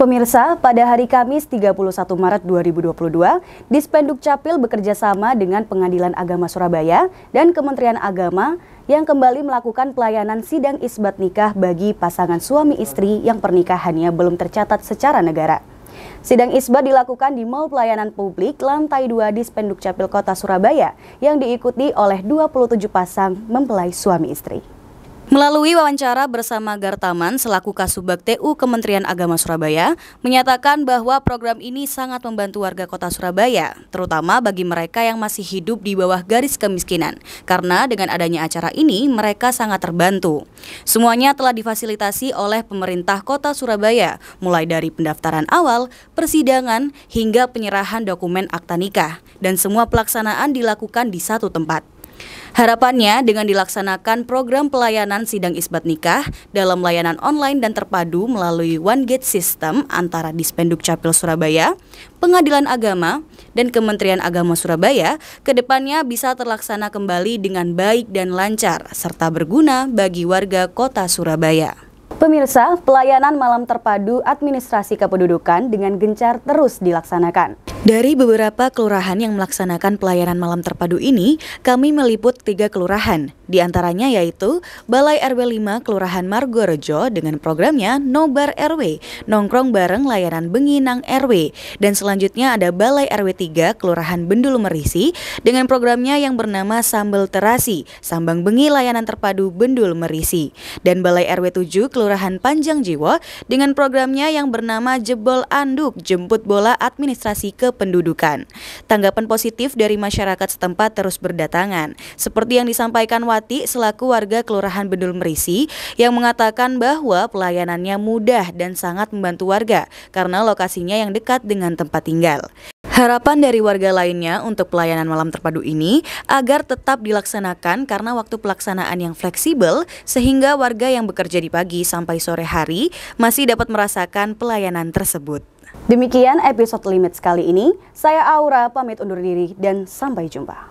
Pemirsa, pada hari Kamis 31 Maret 2022, Dispenduk Capil bekerja sama dengan Pengadilan Agama Surabaya dan Kementerian Agama yang kembali melakukan pelayanan sidang isbat nikah bagi pasangan suami istri yang pernikahannya belum tercatat secara negara. Sidang isbat dilakukan di Mall Pelayanan Publik lantai 2 Dispenduk Capil Kota Surabaya yang diikuti oleh 27 pasang mempelai suami istri. Melalui wawancara bersama Gartaman selaku Kasubag TU Kementerian Agama Surabaya menyatakan bahwa program ini sangat membantu warga kota Surabaya, terutama bagi mereka yang masih hidup di bawah garis kemiskinan. Karena dengan adanya acara ini mereka sangat terbantu. Semuanya telah difasilitasi oleh pemerintah kota Surabaya, mulai dari pendaftaran awal, persidangan hingga penyerahan dokumen akta nikah dan semua pelaksanaan dilakukan di satu tempat. Harapannya dengan dilaksanakan program pelayanan sidang isbat nikah dalam layanan online dan terpadu melalui one gate system antara Dispenduk Capil Surabaya, Pengadilan Agama, dan Kementerian Agama Surabaya, kedepannya bisa terlaksana kembali dengan baik dan lancar serta berguna bagi warga kota Surabaya. Pemirsa, pelayanan malam terpadu administrasi kependudukan dengan gencar terus dilaksanakan. Dari beberapa kelurahan yang melaksanakan pelayanan malam terpadu ini, kami meliput tiga kelurahan. Di antaranya yaitu Balai RW 5 Kelurahan Margorejo dengan programnya Nobar RW, Nongkrong Bareng Layanan Benginang RW. Dan selanjutnya ada Balai RW 3 Kelurahan Bendul Merisi dengan programnya yang bernama Sambel Terasi, Sambang Bengi Layanan Terpadu Bendul Merisi. Dan Balai RW 7 Kelurahan Kelurahan Panjang jiwa dengan programnya yang bernama Jebol Anduk Jemput Bola Administrasi Kependudukan. Tanggapan positif dari masyarakat setempat terus berdatangan, seperti yang disampaikan Wati selaku warga Kelurahan Bedul Merisi yang mengatakan bahwa pelayanannya mudah dan sangat membantu warga karena lokasinya yang dekat dengan tempat tinggal. Harapan dari warga lainnya untuk pelayanan malam terpadu ini agar tetap dilaksanakan karena waktu pelaksanaan yang fleksibel sehingga warga yang bekerja di pagi sampai sore hari masih dapat merasakan pelayanan tersebut. Demikian episode Limit kali ini. Saya Aura pamit undur diri dan sampai jumpa.